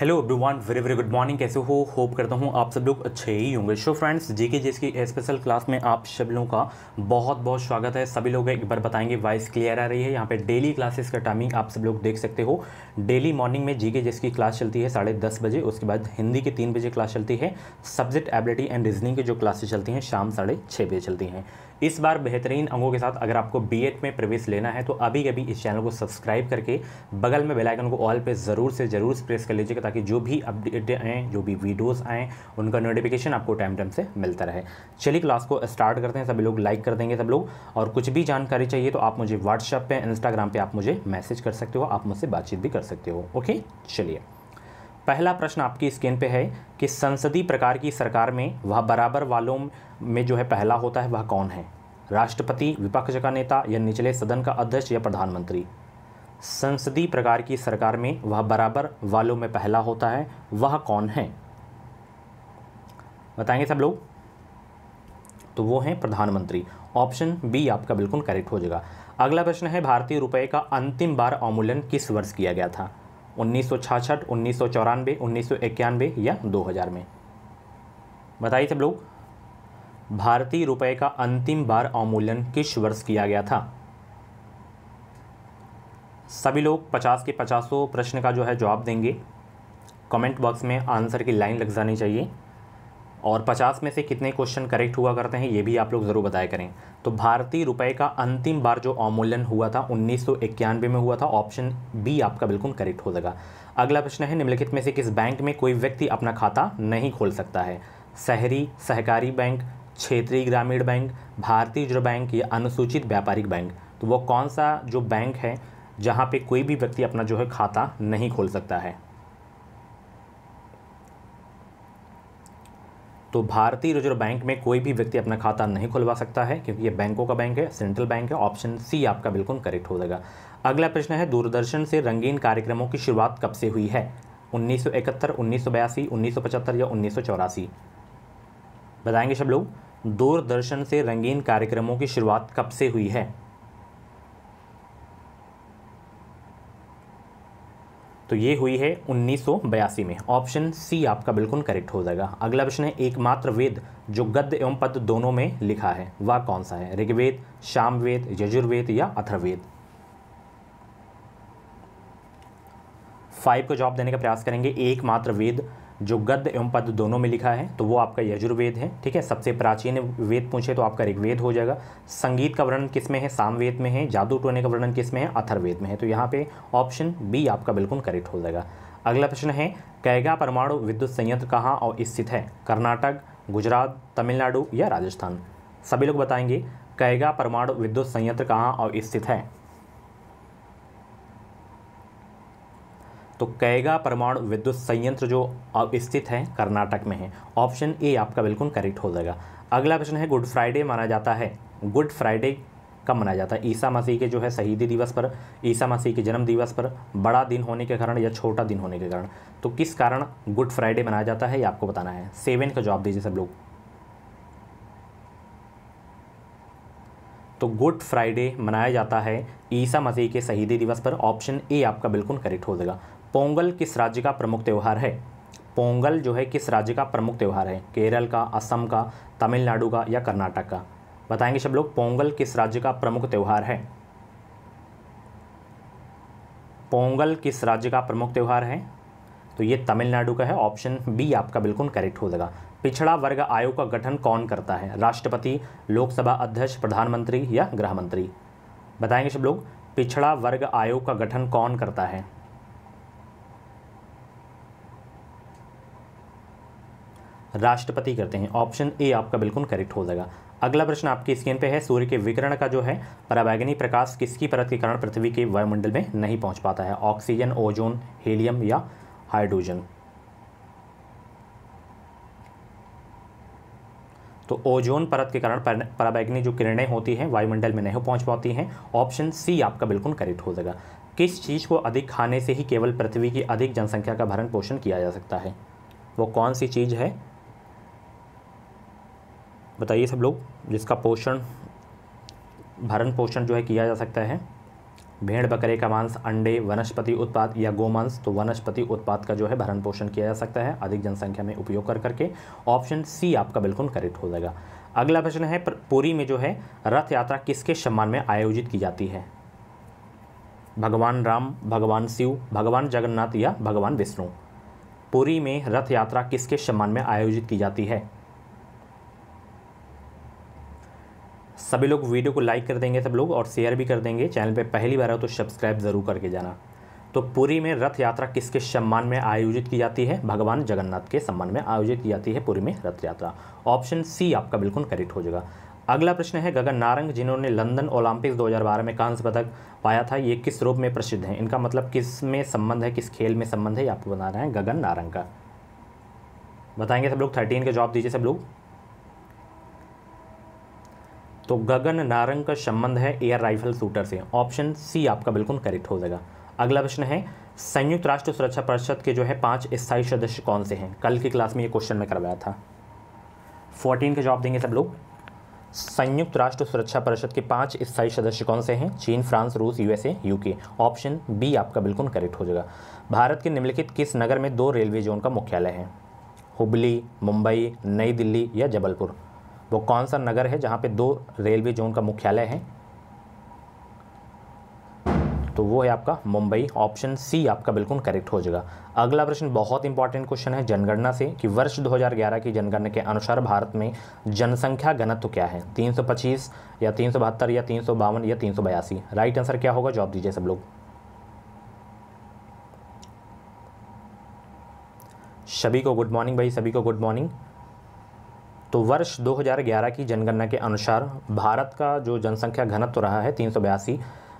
hello everyone very very good morning कैसे हो hope करता हूँ आप सब लोग अच्छे ही होंगे शो फ्रेंड्स जी के जिसकी स्पेशल क्लास में आप सब लोगों का बहुत बहुत स्वागत है सभी लोग एक बार बताएंगे वॉइस क्लियर आ रही है यहाँ पे डेली क्लासेस का टाइमिंग आप सब लोग देख सकते हो डेली मॉर्निंग में जी के की क्लास चलती है साढ़े दस बजे उसके बाद हिंदी की तीन बजे क्लास चलती है सब्जेक्ट एबिलिटी एंड रीजनिंग की जो क्लासेज चलती हैं शाम साढ़े छः बजे चलती हैं इस बार बेहतरीन अंगों के साथ अगर आपको बी में प्रवेश लेना है तो अभी अभी इस चैनल को सब्सक्राइब करके बगल में बेलाइकन को ऑल पर ज़रूर से ज़रूर प्रेस कर लीजिएगा ताकि जो भी अपडेट आएँ जो भी वीडियोज़ आएँ उनका नोटिफिकेशन आपको टाइम टाइम से मिलता रहे चलिए क्लास को स्टार्ट करते हैं सभी लोग लाइक कर देंगे सब लोग और कुछ भी जानकारी चाहिए तो आप मुझे व्हाट्सएप पर इंस्टाग्राम पर आप मुझे मैसेज कर सकते हो आप मुझसे बातचीत भी कर सकते हो ओके चलिए पहला प्रश्न आपकी स्क्रीन पे है कि संसदीय प्रकार की सरकार में वह बराबर वालों में जो है पहला होता है वह कौन है राष्ट्रपति विपक्ष का नेता या निचले सदन का अध्यक्ष या प्रधानमंत्री संसदीय प्रकार की सरकार में वह बराबर वालों में पहला होता है वह कौन है बताएंगे सब लोग तो वो हैं प्रधानमंत्री ऑप्शन बी आपका बिल्कुल करेक्ट हो जाएगा अगला प्रश्न है भारतीय रुपए का अंतिम बार अवमूल्यन किस वर्ष किया गया था उन्नीस सौ छाछठ उन्नीस सौ चौरानवे उन्नीस सौ इक्यानवे या 2000 में बताइए सब लोग भारतीय रुपए का अंतिम बार अवमूल्यन किस वर्ष किया गया था सभी लोग 50 के पचासों प्रश्न का जो है जवाब देंगे कमेंट बॉक्स में आंसर की लाइन लग जानी चाहिए और 50 में से कितने क्वेश्चन करेक्ट हुआ करते हैं ये भी आप लोग ज़रूर बताया करें तो भारतीय रुपए का अंतिम बार जो अवमूल्यन हुआ था उन्नीस में हुआ था ऑप्शन बी आपका बिल्कुल करेक्ट हो जाएगा अगला प्रश्न है निम्नलिखित में से किस बैंक में कोई व्यक्ति अपना खाता नहीं खोल सकता है शहरी सहकारी बैंक क्षेत्रीय ग्रामीण बैंक भारतीय रिजर्व बैंक या अनुसूचित व्यापारिक बैंक तो वो कौन सा जो बैंक है जहाँ पे कोई भी व्यक्ति अपना जो है खाता नहीं खोल सकता है तो भारतीय रिजर्व बैंक में कोई भी व्यक्ति अपना खाता नहीं खुलवा सकता है क्योंकि ये बैंकों का बैंक है सेंट्रल बैंक है ऑप्शन सी आपका बिल्कुल करेक्ट हो जाएगा अगला प्रश्न है दूरदर्शन से रंगीन कार्यक्रमों की शुरुआत कब से हुई है 1971, 1982, 1975 या उन्नीस बताएंगे सब लोग दूरदर्शन से रंगीन कार्यक्रमों की शुरुआत कब से हुई है तो ये हुई है उन्नीस में ऑप्शन सी आपका बिल्कुल करेक्ट हो जाएगा अगला प्रश्न है एकमात्र वेद जो गद्य एवं पद दोनों में लिखा है वह कौन सा है ऋग्वेद वेद यजुर्वेद या अथर्वेद फाइव को जवाब देने का प्रयास करेंगे एकमात्र वेद जो गद्य एवं पद दोनों में लिखा है तो वो आपका यजुर्वेद है ठीक है सबसे प्राचीन वेद पूछे तो आपका ऋग्वेद हो जाएगा संगीत का वर्णन किस में है सामवेद में है जादू टोने का वर्णन किस में है अथर्वेद में है तो यहाँ पे ऑप्शन बी आपका बिल्कुल करेक्ट हो जाएगा अगला प्रश्न है कैगा परमाणु विद्युत संयंत्र कहाँ और स्थित है कर्नाटक गुजरात तमिलनाडु या राजस्थान सभी लोग बताएंगे कैगा परमाणु विद्युत संयंत्र कहाँ और स्थित है तो कैगा परमाणु विद्युत संयंत्र जो स्थित है कर्नाटक में है ऑप्शन ए आपका बिल्कुल करेक्ट हो जाएगा अगला प्रश्न है गुड फ्राइडे माना जाता है गुड फ्राइडे कब मनाया जाता है ईसा मसीह के जो है शहीदी दिवस पर ईसा मसीह के जन्म दिवस पर बड़ा दिन होने के कारण या छोटा दिन होने के कारण तो किस कारण गुड फ्राइडे मनाया जाता है ये आपको बताना है सेवन का जवाब दीजिए सब लोग तो गुड फ्राइडे मनाया जाता है ईसा मसीह के शहीदी दिवस पर ऑप्शन ए आपका बिल्कुल करेक्ट हो जाएगा पोंगल किस राज्य का प्रमुख त्यौहार है पोंगल जो है किस राज्य का प्रमुख त्यौहार है केरल का असम का तमिलनाडु का या कर्नाटक का बताएंगे सब लोग पोंगल किस राज्य का प्रमुख त्यौहार है पोंगल किस राज्य का प्रमुख त्यौहार है तो ये तमिलनाडु का है ऑप्शन बी आपका बिल्कुल करेक्ट हो जाएगा पिछड़ा वर्ग आयोग का गठन कौन करता है राष्ट्रपति लोकसभा अध्यक्ष प्रधानमंत्री या गृह मंत्री बताएंगे सब लोग पिछड़ा वर्ग आयोग का गठन कौन करता है राष्ट्रपति करते हैं ऑप्शन ए आपका बिल्कुल करेक्ट हो जाएगा अगला प्रश्न आपकी स्क्रीन पे है सूर्य के विकिरण का जो है पराबैगनी प्रकाश किसकी परत के कारण पृथ्वी के वायुमंडल में नहीं पहुंच पाता है ऑक्सीजन ओजोन हीलियम या हाइड्रोजन तो ओजोन परत के कारण पराबैगनी जो किरणें होती हैं वायुमंडल में नहीं पहुंच पाती हैं ऑप्शन सी आपका बिल्कुल करेक्ट हो जाएगा किस चीज़ को अधिक खाने से ही केवल पृथ्वी की अधिक जनसंख्या का भरण पोषण किया जा सकता है वो कौन सी चीज़ है बताइए सब लोग जिसका पोषण भरण पोषण जो है किया जा सकता है भेड़ बकरे का मांस अंडे वनस्पति उत्पाद या गोमांस तो वनस्पति उत्पाद का जो है भरण पोषण किया जा सकता है अधिक जनसंख्या में उपयोग कर करके ऑप्शन सी आपका बिल्कुल करेक्ट हो जाएगा अगला प्रश्न है पुरी में जो है रथ यात्रा किसके सम्मान में आयोजित की जाती है भगवान राम भगवान शिव भगवान जगन्नाथ या भगवान विष्णु पुरी में रथ यात्रा किसके सम्मान में आयोजित की जाती है सभी लोग वीडियो को लाइक कर देंगे सब लोग और शेयर भी कर देंगे चैनल पे पहली बार हो तो सब्सक्राइब ज़रूर करके जाना तो पुरी में रथ यात्रा किसके सम्मान में आयोजित की जाती है भगवान जगन्नाथ के सम्मान में आयोजित की जाती है पुरी में रथ यात्रा ऑप्शन सी आपका बिल्कुल करेक्ट हो जाएगा अगला प्रश्न है गगन नारंग जिन्होंने लंदन ओलंपिक्स 2012 में कांस्य पदक पाया था ये किस रूप में प्रसिद्ध है इनका मतलब किस में संबंध है किस खेल में संबंध है ये आपको बता रहे हैं गगन नारंग का बताएंगे सब लोग थर्टीन का जवाब दीजिए सब लोग तो गगन नारंग का संबंध है एयर राइफल शूटर से ऑप्शन सी आपका बिल्कुल करेक्ट हो जाएगा अगला प्रश्न है संयुक्त राष्ट्र सुरक्षा परिषद के जो है पांच स्थायी सदस्य कौन से हैं कल की क्लास में ये क्वेश्चन में करवाया था फोर्टीन का जवाब देंगे सब लोग संयुक्त राष्ट्र सुरक्षा परिषद के पांच स्थायी सदस्य कौन से हैं चीन फ्रांस रूस यूएसए यूके ऑप्शन बी आपका बिल्कुल करेक्ट हो जाएगा भारत के निम्नलिखित किस नगर में दो रेलवे जोन का मुख्यालय है हुबली मुंबई नई दिल्ली या जबलपुर वो कौन सा नगर है जहाँ पे दो रेलवे जोन का मुख्यालय है तो वो है आपका मुंबई ऑप्शन सी आपका बिल्कुल करेक्ट हो जाएगा अगला प्रश्न बहुत इंपॉर्टेंट क्वेश्चन है जनगणना से कि वर्ष 2011 की जनगणना के अनुसार भारत में जनसंख्या घनत्व क्या है 325 या तीन या तीन या तीन राइट आंसर क्या होगा जवाब दीजिए सब लोग सभी को गुड मॉर्निंग भाई सभी को गुड मॉर्निंग तो वर्ष 2011 की जनगणना के अनुसार भारत का जो जनसंख्या घनत्व रहा है तीन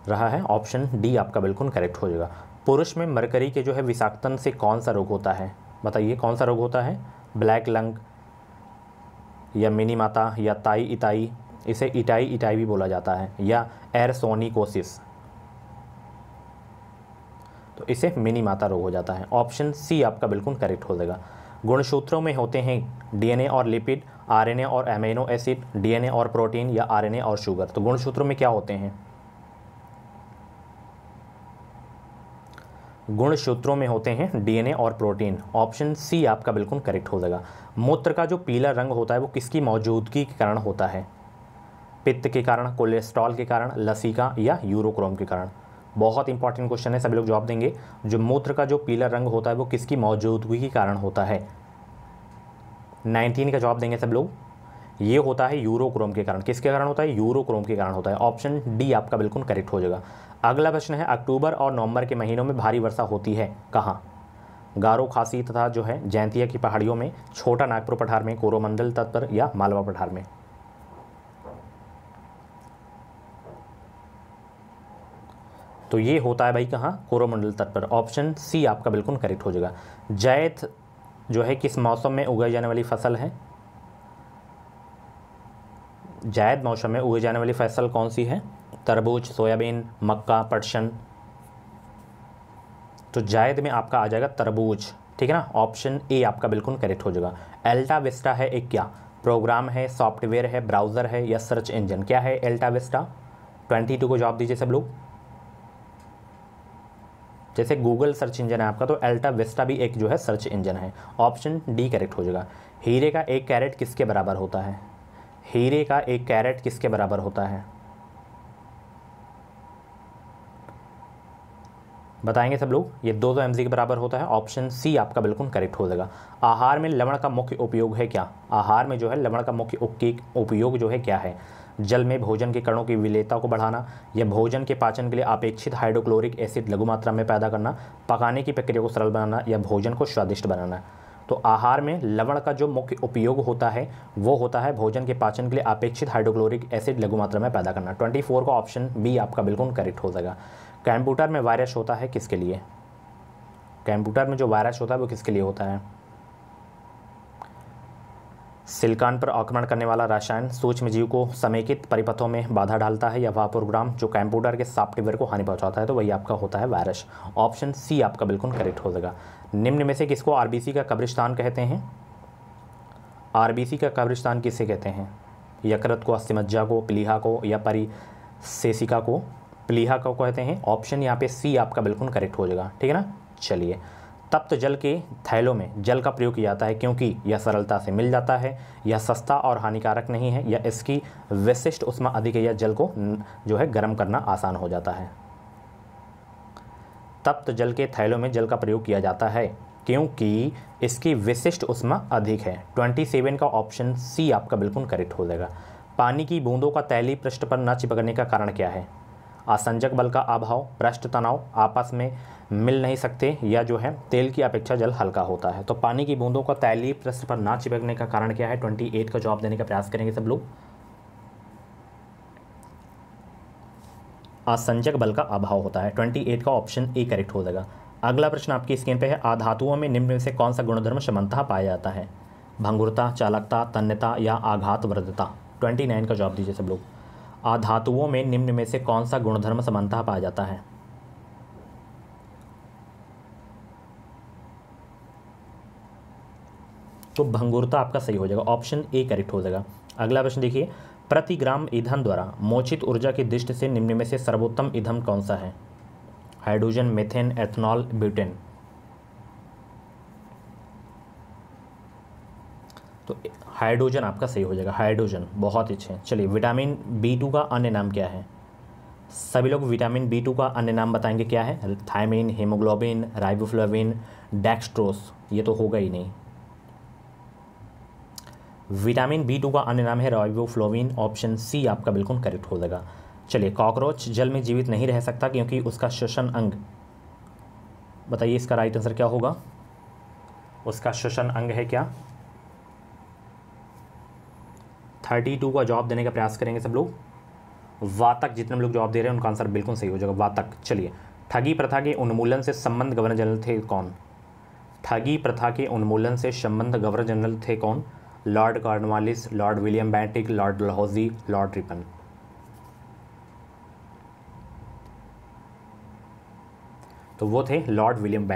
रहा है ऑप्शन डी आपका बिल्कुल करेक्ट हो जाएगा पुरुष में मरकरी के जो है विषाक्तन से कौन सा रोग होता है बताइए कौन सा रोग होता है ब्लैक लंग या मिनी माता या ताई इताई इसे इटाई इटाई भी बोला जाता है या एरसोनिकोसिस तो इसे मिनी माता रोग हो जाता है ऑप्शन सी आपका बिल्कुल करेक्ट हो जाएगा गुणसूत्रों में होते हैं डीएनए और लिपिड आरएनए और एमेनो एसिड डीएनए और प्रोटीन या आरएनए और शुगर तो गुणसूत्रों में क्या होते हैं गुणसूत्रों में होते हैं डीएनए और प्रोटीन ऑप्शन सी आपका बिल्कुल करेक्ट हो जाएगा मूत्र का जो पीला रंग होता है वो किसकी मौजूदगी के कारण होता है पित्त के कारण कोलेस्ट्रॉल के कारण लसीका या यूरोक्रोम के कारण बहुत इंपॉर्टेंट क्वेश्चन है सभी लोग जवाब देंगे जो मूत्र का जो पीला रंग होता है वो किसकी मौजूदगी के कारण होता है नाइनटीन का जवाब देंगे सब लोग ये होता है यूरोक्रोम के कारण किसके कारण होता है यूरोक्रोम के कारण होता है ऑप्शन डी आपका बिल्कुल करेक्ट हो जाएगा अगला प्रश्न है अक्टूबर और नवंबर के महीनों में भारी वर्षा होती है कहाँ गारो खासी तथा जो है जैंतिया की पहाड़ियों में छोटा नागपुर पठार में कोरोमंडल तट पर या मालवा पठार में तो ये होता है भाई कहाँ कोरोमंडल तट पर ऑप्शन सी आपका बिल्कुल करेक्ट हो जाएगा जैथ जो है किस मौसम में उगाई जाने वाली फसल है जायद मौसम में उगाई जाने वाली फसल कौन सी है तरबूज सोयाबीन मक्का पटशन तो जायद में आपका आ जाएगा तरबूज ठीक है ना ऑप्शन ए आपका बिल्कुल करेक्ट हो जाएगा एल्टा विस्टा है एक क्या प्रोग्राम है सॉफ्टवेयर है ब्राउज़र है या सर्च इंजन क्या है एल्टा विस्टा ट्वेंटी टू को जवाब दीजिए सब लोग जैसे गूगल सर्च इंजन है आपका तो एल्टा वेस्टा भी एक जो है सर्च इंजन है ऑप्शन डी करेक्ट हो जाएगा हीरे का एक कैरेट किसके बराबर होता है हीरे का एक कैरेट किसके बराबर होता है बताएंगे सब लोग ये दो सौ एम के बराबर होता है ऑप्शन सी आपका बिल्कुल करेक्ट हो जाएगा आहार में लवण का मुख्य उपयोग है क्या आहार में जो है लवण का मुख्य उपयोग जो है क्या है जल में भोजन के कणों की विलेता को बढ़ाना या भोजन के पाचन के लिए अपेक्षित हाइड्रोक्लोरिक एसिड लघु मात्रा में पैदा करना पकाने की प्रक्रिया को सरल बनाना या भोजन को स्वादिष्ट बनाना तो आहार में लवण का जो मुख्य उपयोग होता है वो होता है भोजन के पाचन के लिए अपेक्षित हाइड्रोक्लोरिक एसिड लघु मात्रा में पैदा करना 24 का ऑप्शन बी आपका बिल्कुल करेक्ट हो जाएगा कंप्यूटर में वायरस होता है किसके लिए कंप्यूटर में जो वायरस होता है वो किसके लिए होता है सिलिकॉन पर आक्रमण करने वाला रसायन सूक्ष्म जीव को समेकित परिपथों में बाधा डालता है या वह प्रोग्राम जो कंप्यूटर के सॉफ्टवेयर को हानि पहुंचाता है तो वही आपका होता है वायरस ऑप्शन सी आपका बिल्कुल करेक्ट हो जाएगा निम्न में से किसको आरबीसी का कब्रिस्तान कहते हैं आरबीसी का कब्रिस्तान किसे कहते हैं यकृत को अस्थिमज्जा को प्लीहा को या परिसेसिका को प्लीहा को कहते हैं ऑप्शन यहाँ पे सी आपका बिल्कुल करेक्ट हो जाएगा ठीक है ना चलिए तप्त तो जल के थैलों में जल का प्रयोग किया जाता है क्योंकि यह सरलता से मिल जाता है यह सस्ता और हानिकारक नहीं है या इसकी विशिष्ट उष्मा अधिक है यह जल को जो है गर्म करना आसान हो जाता है तप्त तो जल के थैलों में जल का प्रयोग किया जाता है क्योंकि इसकी विशिष्ट उष्मा अधिक है 27 का ऑप्शन सी आपका बिल्कुल करेक्ट हो जाएगा पानी की बूंदों का तैली पृष्ठ पर न चिपकने का कारण क्या है असंजक बल का अभाव भ्रष्ट तनाव आपस में मिल नहीं सकते या जो है तेल की अपेक्षा जल हल्का होता है तो पानी की बूंदों का तैली प्रश्न पर ना चिपकने का कारण क्या है ट्वेंटी एट का जवाब देने का प्रयास करेंगे सब लोग असंजक बल का अभाव होता है ट्वेंटी एट का ऑप्शन ए करेक्ट हो जाएगा अगला प्रश्न आपकी स्क्रीन पे है आधातुओं में निम्न से कौन सा गुणधर्म समानता पाया जाता है भंगुरता चालकता तन्यता या आघात वृद्धता ट्वेंटी नाइन का जवाब दीजिए सब लोग आधातुओं में निम्न में से कौन सा गुणधर्म समानता पाया जाता है तो भंगुरता आपका सही हो जाएगा ऑप्शन ए करेक्ट हो जाएगा अगला प्रश्न देखिए प्रति ग्राम ईंधन द्वारा मोचित ऊर्जा की दृष्टि से निम्न में से सर्वोत्तम ईंधन कौन सा है हाइड्रोजन मेथेन एथनॉल ब्यूटेन तो हाइड्रोजन आपका सही हो जाएगा हाइड्रोजन बहुत अच्छे चलिए विटामिन बी टू का अन्य नाम क्या है सभी लोग विटामिन बी टू का अन्य नाम बताएंगे क्या है थायमिन हेमोग्लोबिन राइबोफ्लाविन डैक्स्ट्रोस ये तो होगा ही नहीं विटामिन बी टू का अन्य नाम है राइबोफ्लोविन ऑप्शन सी आपका बिल्कुल करेक्ट हो जाएगा चलिए कॉकरोच जल में जीवित नहीं रह सकता क्योंकि उसका श्वसन अंग बताइए इसका राइट आंसर क्या होगा उसका श्वसन अंग है क्या थर्टी टू का जॉब देने का प्रयास करेंगे सब लोग वातक जितने लोग जॉब दे रहे हैं उनका आंसर बिल्कुल सही हो जाएगा वातक चलिए ठगी प्रथा के उन्मूलन से संबंध गवर्नर जनरल थे कौन ठगी प्रथा के उन्मूलन से संबंध गवर्नर जनरल थे कौन lord Cornwallis lord William Bentinck lord Dalhousie lord Ripon तो वो थे लॉर्ड विलियम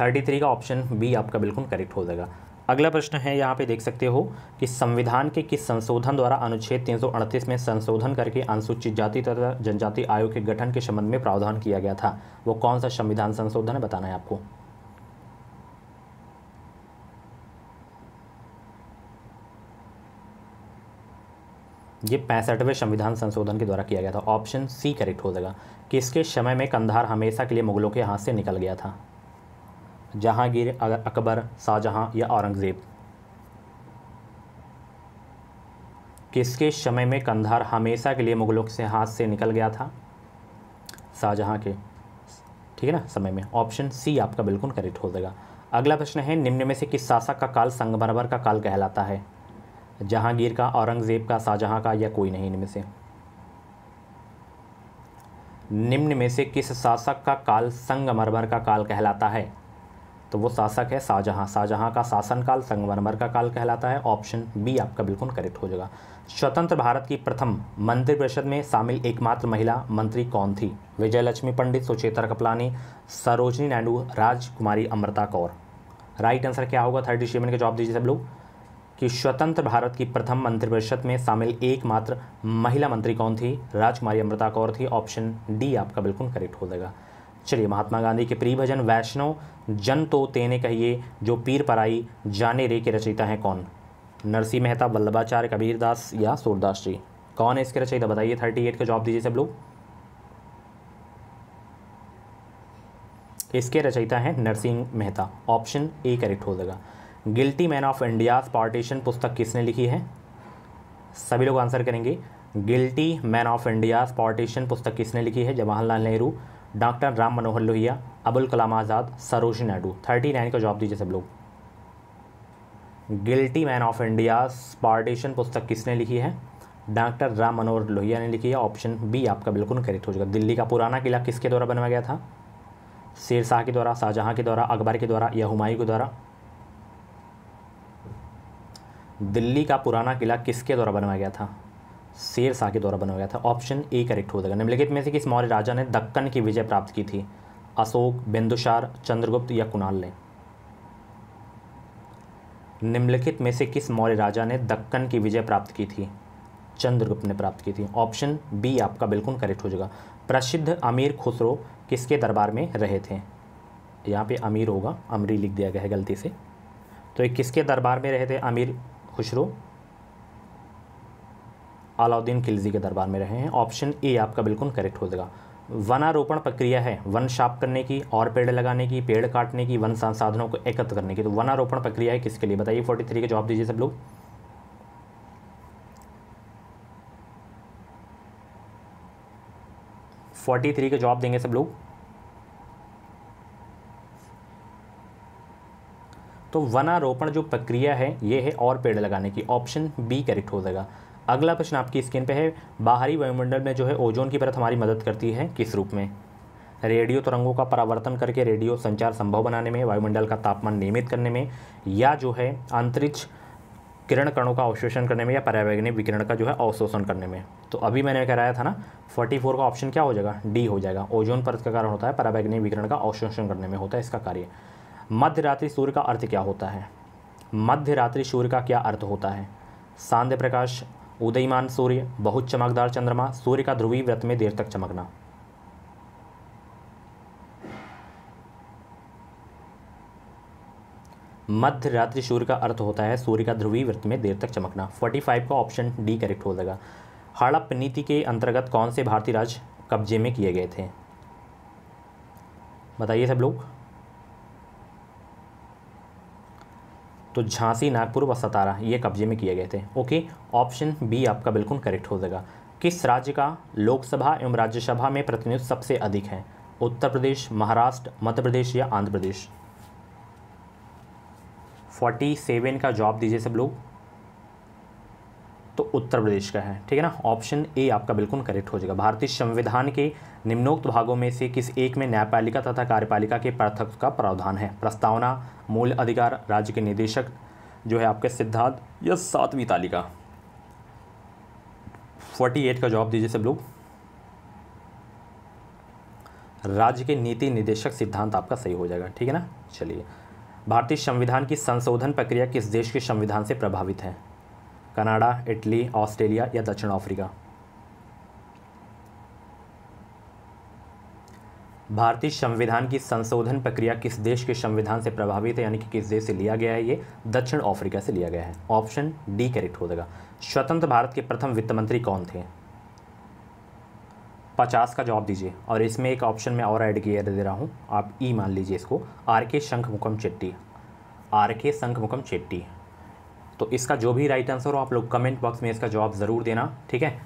थर्टी 33 का ऑप्शन बी आपका बिल्कुल करेक्ट हो जाएगा अगला प्रश्न है यहाँ पे देख सकते हो कि संविधान के किस संशोधन द्वारा अनुच्छेद 338 में संशोधन करके अनुसूचित जाति तथा जनजाति आयोग के गठन के संबंध में प्रावधान किया गया था वो कौन सा संविधान संशोधन है बताना है आपको ये पैंसठवें संविधान संशोधन के द्वारा किया गया था ऑप्शन सी करेक्ट हो जाएगा किसके समय में कंधार हमेशा के लिए मुगलों के हाथ से निकल गया था जहांगीर अकबर शाहजहाँ या औरंगज़ेब किसके समय में कंधार हमेशा के लिए मुग़लों से हाथ से निकल गया था शाहजहाँ के ठीक है ना समय में ऑप्शन सी आपका बिल्कुल करेक्ट हो जाएगा अगला प्रश्न है निम्न में से किस शासक का काल संगमरमर का काल कहलाता है जहांगीर का औरंगज़ेब का शाहजहाँ का या कोई नहीं इनमें से निम्न में से किस शासक का काल संगमरमर का काल कहलाता है तो वो शासक है शाहजहाँ शाहजहाँ का शासनकाल संगमरमर का काल कहलाता है ऑप्शन बी आपका बिल्कुल करेक्ट हो जाएगा स्वतंत्र भारत की प्रथम मंत्रिपरिषद परिषद में शामिल एकमात्र महिला मंत्री कौन थी विजयलक्ष्मी पंडित सुचेता कपलानी सरोजनी नायडू राजकुमारी अमृता कौर राइट आंसर क्या होगा थर्टी सेवन के जवाब दीजिए सब लोग कि स्वतंत्र भारत की प्रथम मंत्रिपरिषद में शामिल एकमात्र महिला मंत्री कौन थी राजकुमारी अमृता कौर थी ऑप्शन डी आपका बिल्कुल करेक्ट हो जाएगा चलिए महात्मा गांधी के प्रिय भजन वैष्णव जन तो तेने कहिए जो पीर पराई जाने रे के रचयिता हैं कौन नरसी मेहता वल्लभाचार्य कबीरदास या सूरदास जी कौन है इसके रचयिता बताइए थर्टी एट का जवाब दीजिए सब लोग इसके रचयिता हैं Narsinh Mehta option A correct हो जाएगा guilty man of India's partition पुस्तक किसने लिखी है सभी लोग आंसर करेंगे guilty man of India's partition पुस्तक किसने लिखी है Jawaharlal Nehru doctor Ram Manohar Lohia Abul Kalam Azad Sarojini Naidu thirty nine का जवाब दीजिए सब लोग guilty man of India partition पुस्तक किसने लिखी है डॉक्टर राम मनोहर लोहिया ने लिखी है ऑप्शन बी आपका बिल्कुल करेक्ट हो जाएगा दिल्ली का पुराना किला किसके द्वारा बनवाया गया था शेर शाह के द्वारा शाहजहाँ के द्वारा अकबर के द्वारा या हुमायूं के द्वारा दिल्ली का पुराना किला किसके द्वारा बनवाया गया था शेर शाह के द्वारा बनाया गया था ऑप्शन ए करेक्ट हो जाएगा निम्नलिखित में से किस मौर्य राजा ने दक्कन की विजय प्राप्त की थी अशोक बिंदुसार चंद्रगुप्त या कुणाल ने निम्नलिखित में से किस मौर्य राजा ने दक्कन की विजय प्राप्त की थी चंद्रगुप्त ने प्राप्त की थी ऑप्शन बी आपका बिल्कुल करेक्ट हो जाएगा प्रसिद्ध अमीर खुसरो किसके दरबार में रहे थे यहाँ पे अमीर होगा अमरी लिख दिया गया है गलती से तो ये किसके दरबार में रहे थे अमीर खुसरो अलाउद्दीन खिलजी के दरबार में रहे हैं ऑप्शन ए आपका बिल्कुल करेक्ट हो जाएगा वनारोपण प्रक्रिया है वन शाप करने की और पेड़ लगाने की पेड़ काटने की वन संसाधनों को एकत्र करने की तो वनारोपण प्रक्रिया है किसके लिए बताइए फोर्टी थ्री के जवाब दीजिए सब लोग फोर्टी थ्री के जवाब देंगे सब लोग तो वनारोपण जो प्रक्रिया है ये है और पेड़ लगाने की ऑप्शन बी करेक्ट हो जाएगा अगला प्रश्न आपकी स्क्रीन पे है बाहरी वायुमंडल में जो है ओजोन की परत हमारी मदद करती है किस रूप में रेडियो तरंगों का परावर्तन करके रेडियो संचार संभव बनाने में वायुमंडल का तापमान नियमित करने में या जो है अंतरिक्ष किरण कणों का अवशोषण करने में या पर्यावरणीय विकिरण का जो है अवशोषण करने में तो अभी मैंने कराया था ना 44 का ऑप्शन क्या हो जाएगा डी हो जाएगा ओजोन परत का कारण होता है पर्यावरणीय विकिरण का अवशोषण करने में होता है इसका कार्य मध्य रात्रि सूर्य का अर्थ क्या होता है मध्य रात्रि सूर्य का क्या अर्थ होता है सांध्य प्रकाश उदयमान सूर्य बहुत चमकदार चंद्रमा सूर्य का ध्रुवीय व्रत में देर तक चमकना मध्य रात्रि सूर्य का अर्थ होता है सूर्य का ध्रुवीय व्रत में देर तक चमकना 45 का ऑप्शन डी करेक्ट हो जाएगा हड़प नीति के अंतर्गत कौन से भारतीय राज्य कब्जे में किए गए थे बताइए सब लोग तो झांसी नागपुर व सतारा ये कब्जे में किए गए थे ओके ऑप्शन बी आपका बिल्कुल करेक्ट हो जाएगा किस राज्य का लोकसभा एवं राज्यसभा में प्रतिनिधित्व सबसे अधिक है उत्तर प्रदेश महाराष्ट्र मध्य प्रदेश या आंध्र प्रदेश फोर्टी सेवन का जॉब दीजिए सब लोग तो उत्तर प्रदेश का है ठीक है ना ऑप्शन ए आपका बिल्कुल करेक्ट हो जाएगा भारतीय संविधान के निम्नोक्त भागों में से किस एक में न्यायपालिका तथा कार्यपालिका के पृथक का प्रावधान है प्रस्तावना मूल अधिकार राज्य के निदेशक जो है आपके सिद्धांत या सातवीं तालिका फोर्टी एट का जवाब दीजिए सब लोग राज्य के नीति निदेशक सिद्धांत आपका सही हो जाएगा ठीक है ना चलिए भारतीय संविधान की संशोधन प्रक्रिया किस देश के संविधान से प्रभावित है कनाडा इटली ऑस्ट्रेलिया या दक्षिण अफ्रीका भारतीय संविधान की संशोधन प्रक्रिया किस देश के संविधान से प्रभावित है यानी कि किस देश से लिया गया है ये दक्षिण अफ्रीका से लिया गया है ऑप्शन डी करेक्ट हो जाएगा स्वतंत्र भारत के प्रथम वित्त मंत्री कौन थे पचास का जवाब दीजिए और इसमें एक ऑप्शन में और ऐड किया दे रहा हूँ आप ई मान लीजिए इसको आर के मुकम चेट्टी आर के मुकम चेट्टी तो इसका जो भी राइट आंसर हो आप लोग कमेंट बॉक्स में इसका जवाब ज़रूर देना ठीक है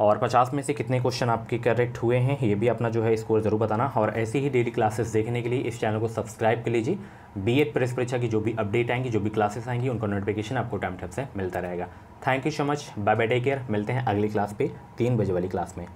और पचास में से कितने क्वेश्चन आपके करेक्ट हुए हैं ये भी अपना जो है स्कोर ज़रूर बताना और ऐसी ही डेली क्लासेस देखने के लिए इस चैनल को सब्सक्राइब कर लीजिए बी एड प्रेस परीक्षा की जो भी अपडेट आएंगी जो भी क्लासेस आएंगी उनका नोटिफिकेशन आपको टाइम टाइम से मिलता रहेगा thank you so much bye bye take care मिलते हैं अगली क्लास पर तीन बजे वाली क्लास में